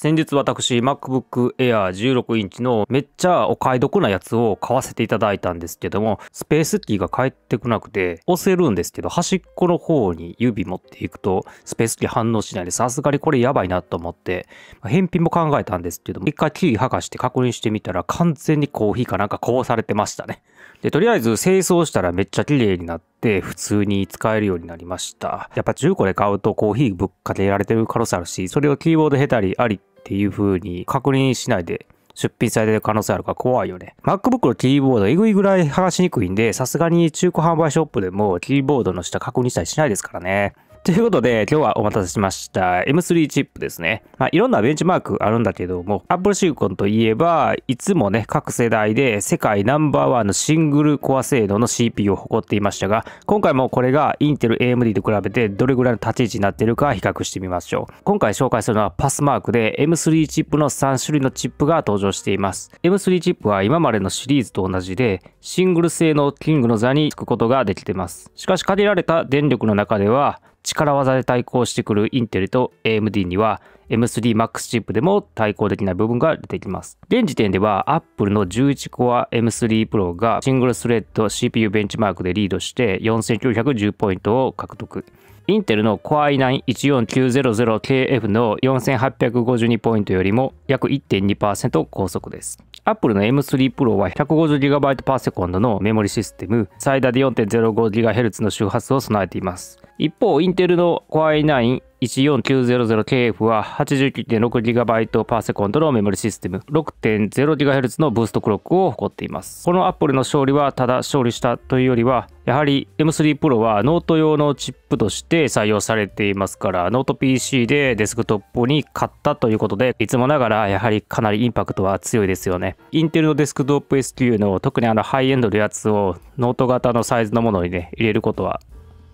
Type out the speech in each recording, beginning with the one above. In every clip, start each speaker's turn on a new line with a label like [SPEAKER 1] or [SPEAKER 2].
[SPEAKER 1] 先日私 MacBook Air 16インチのめっちゃお買い得なやつを買わせていただいたんですけどもスペースキーが返ってこなくて押せるんですけど端っこの方に指持っていくとスペースキー反応しないでさすがにこれやばいなと思って返品も考えたんですけども一回キー剥がして確認してみたら完全にコーヒーかなんかこぼされてましたねでとりあえず清掃したらめっちゃ綺麗になって普通に使えるようになりましたやっぱ中古で買うとコーヒーぶっかけられてる可能性あるしそれをキーボード下手りありっていう風に確認しないで出品されてる可能性あるから怖いよね。MacBook のキーボードえぐいぐらい剥がしにくいんで、さすがに中古販売ショップでもキーボードの下確認したりしないですからね。ということで、今日はお待たせしました。M3 チップですね。まあ、いろんなベンチマークあるんだけども、Apple Silicon といえば、いつもね、各世代で世界ナンバーワンのシングルコア性能の CPU を誇っていましたが、今回もこれが Intel AMD と比べてどれぐらいの立ち位置になっているか比較してみましょう。今回紹介するのはパスマークで M3 チップの3種類のチップが登場しています。M3 チップは今までのシリーズと同じで、シングル性能キングの座につくことができています。しかし限られた電力の中では、力技で対抗してくるインテルと AMD には M3 Max チップでも対抗できない部分が出てきます。現時点では Apple の 11Core M3 Pro がシングルスレッド CPU ベンチマークでリードして4910ポイントを獲得。インテルの Core i9-14900KF の4852ポイントよりも約1.2%高速です。Apple の M3 Pro は 150GB パーセコンドのメモリシステム、最大で 4.05GHz の周波数を備えています。一方、インテルの Core i9 14900KF は 89.6GB パーセコンドのメモリシステム 6.0GHz のブーストクロックを誇っています。この Apple の勝利はただ勝利したというよりはやはり M3 Pro はノート用のチップとして採用されていますからノート PC でデスクトップに買ったということでいつもながらやはりかなりインパクトは強いですよね。インテルのデスクトップ SQ の特にあのハイエンドのやつをノート型のサイズのものにね入れることは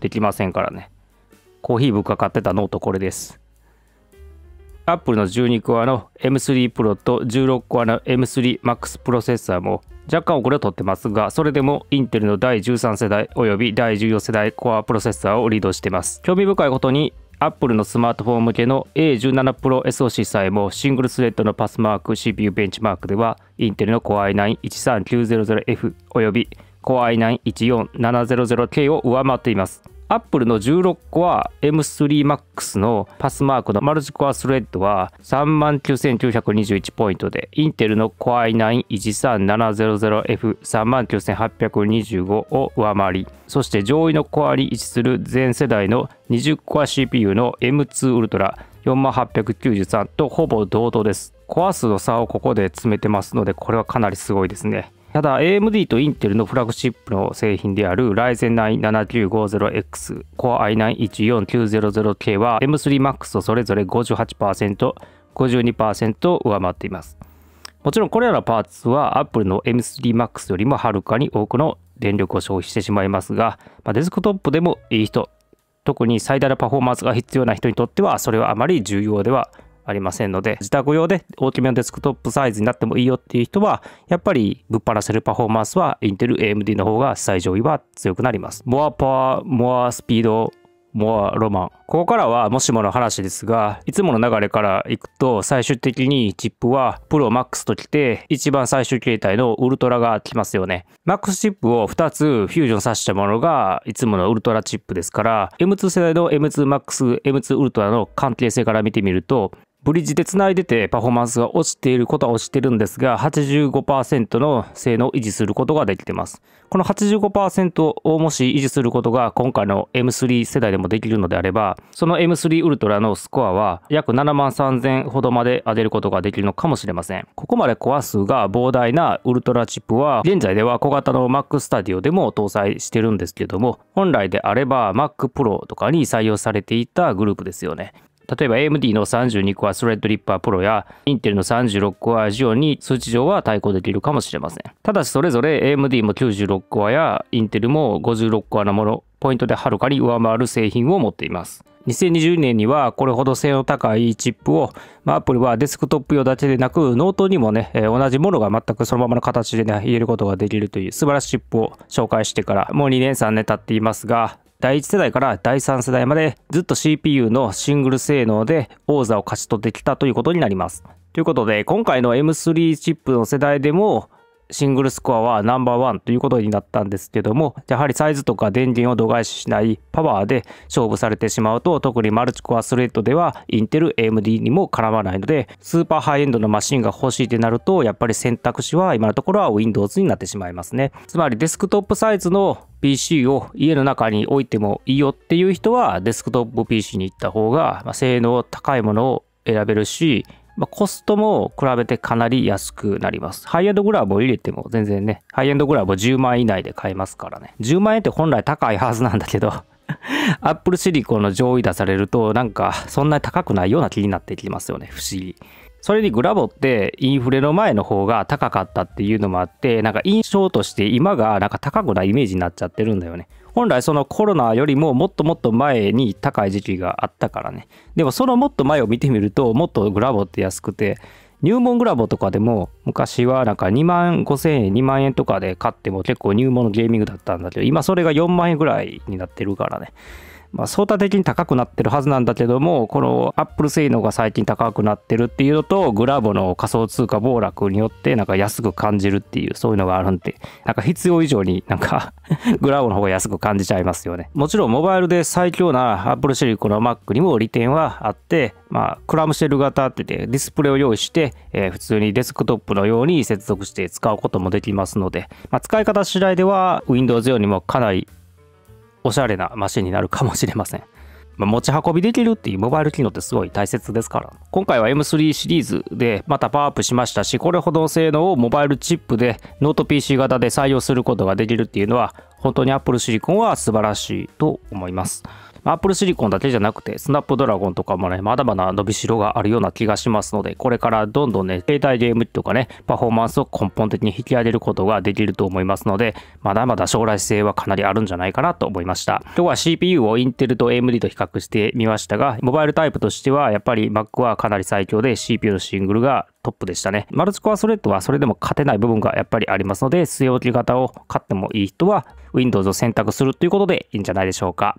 [SPEAKER 1] できませんからね。コーヒー僕が買ってたノートこれです。アップルの12コアの M3 Pro と16コアの M3 Max プロセッサーも若干遅れをとってますが、それでもインテルの第13世代及び第14世代コアプロセッサーをリードしてます。興味深いことに、アップルのスマートフォン向けの A17 Pro SoC さえもシングルスレッドのパスマーク CPU ベンチマークでは、インテルの Core i9-13900F 及び Core i9-14700K を上回っています。アップルの16コア M3MAX のパスマークのマルチコアスレッドは39,921ポイントで、インテルの Core i9-13700F39,825 を上回り、そして上位のコアに位置する全世代の20コア CPU の M2 ウルトラ4893とほぼ同等です。コア数の差をここで詰めてますので、これはかなりすごいですね。ただ AMD とインテルのフラグシップの製品である Ryzen 9-7950X、Core i9-14900K は M3MAX をそれぞれ58%、52%上回っています。もちろんこれらのパーツは Apple の M3MAX よりもはるかに多くの電力を消費してしまいますが、まあ、デスクトップでもいい人、特に最大のパフォーマンスが必要な人にとってはそれはあまり重要ではありませんので、自宅用で大きめのデスクトップサイズになってもいいよっていう人は、やっぱりぶっ放せるパフォーマンスはインテル AMD の方が最上位は強くなります。モアパワー、モアスピード、モアロマン。ここからはもしもの話ですが、いつもの流れからいくと最終的にチップはプロマックスときて、一番最終形態のウルトラが来ますよね。マックスチップを2つフュージョンさせたものがいつものウルトラチップですから、M2 世代の M2 マックス、M2 ウルトラの関係性から見てみると、ブリッジで繋いでてパフォーマンスが落ちていることは落ちてるんですが85%の性能を維持することができてますこの85%をもし維持することが今回の M3 世代でもできるのであればその M3 ウルトラのスコアは約7万3000ほどまで上げることができるのかもしれませんここまでコア数が膨大なウルトラチップは現在では小型の Mac Studio でも搭載してるんですけども本来であれば Mac Pro とかに採用されていたグループですよね例えば AMD の32コアスレッドリッパープロやインテルの36コア以上に数値上は対抗できるかもしれません。ただしそれぞれ AMD も96コアやインテルも56コアのもの、ポイントではるかに上回る製品を持っています。2020年にはこれほど性能高いチップを、まあ、Apple はデスクトップ用だけでなくノートにもね、え同じものが全くそのままの形でね入れることができるという素晴らしいチップを紹介してからもう2年3年経っていますが第1世代から第3世代までずっと CPU のシングル性能で王座を勝ち取ってきたということになります。ということで、今回の M3 チップの世代でもシングルスコアはナンバーワンということになったんですけどもやはりサイズとか電源を度外視しないパワーで勝負されてしまうと特にマルチコアスレッドではインテル AMD にも絡まないのでスーパーハイエンドのマシンが欲しいってなるとやっぱり選択肢は今のところは Windows になってしまいますねつまりデスクトップサイズの PC を家の中に置いてもいいよっていう人はデスクトップ PC に行った方が性能高いものを選べるしまあ、コストも比べてかなり安くなります。ハイエンドグラブを入れても全然ね、ハイエンドグラブを10万円以内で買えますからね。10万円って本来高いはずなんだけど アップルシリコンの上位出されると、なんかそんなに高くないような気になってきますよね、不思議。それにグラボってインフレの前の方が高かったっていうのもあって、なんか印象として今がなんか高くないイメージになっちゃってるんだよね。本来そのコロナよりももっともっと前に高い時期があったからね。でもそのもっと前を見てみると、もっとグラボって安くて、入門グラボとかでも昔はなんか2万5千円、2万円とかで買っても結構入門のゲーミングだったんだけど、今それが4万円ぐらいになってるからね。まあ、相対的に高くなってるはずなんだけども、このアップル性能が最近高くなってるっていうのと、グラボの仮想通貨暴落によってなんか安く感じるっていう、そういうのがあるんで、なんか必要以上になんか グラボの方が安く感じちゃいますよね。もちろんモバイルで最強なアップルシリコこの Mac にも利点はあって、まあ、クラムシェル型ってて、ディスプレイを用意して、えー、普通にデスクトップのように接続して使うこともできますので、まあ、使い方次第では Windows よりもかなりおしゃれなマシンになるかもしれません。まあ、持ち運びできるっていうモバイル機能ってすごい大切ですから。今回は M3 シリーズでまたパワーアップしましたし、これほど性能をモバイルチップでノート PC 型で採用することができるっていうのは、本当に Apple シリコンは素晴らしいと思います。アップルシリコンだけじゃなくて、スナップドラゴンとかもね、まだまだ伸びしろがあるような気がしますので、これからどんどんね、携帯ゲームとかね、パフォーマンスを根本的に引き上げることができると思いますので、まだまだ将来性はかなりあるんじゃないかなと思いました。今日は CPU をインテルと AMD と比較してみましたが、モバイルタイプとしては、やっぱり Mac はかなり最強で CPU のシングルがトップでしたね。マルチコアスレットはそれでも勝てない部分がやっぱりありますので、据え置き型を買ってもいい人は、Windows を選択するということでいいんじゃないでしょうか。